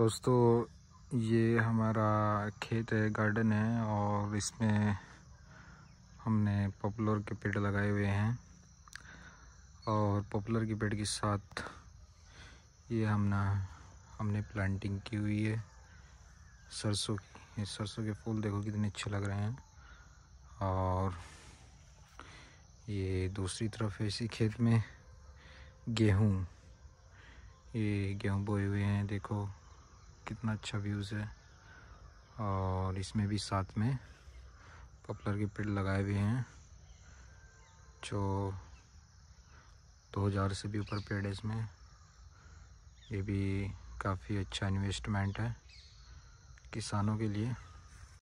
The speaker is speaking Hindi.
दोस्तों ये हमारा खेत है गार्डन है और इसमें हमने पॉपुलर के पेड़ लगाए हुए हैं और पॉपुलर के पेड़ के साथ ये हमने हमने प्लांटिंग की हुई है सरसों की सरसों के फूल देखो कितने अच्छे लग रहे हैं और ये दूसरी तरफ है इसी खेत में गेहूँ ये गेहूँ बोए हुए हैं देखो कितना अच्छा व्यूज़ है और इसमें भी साथ में पपलर के पेड़ लगाए हुए हैं जो दो हज़ार से भी ऊपर पेड़ है इसमें ये भी काफ़ी अच्छा इन्वेस्टमेंट है किसानों के लिए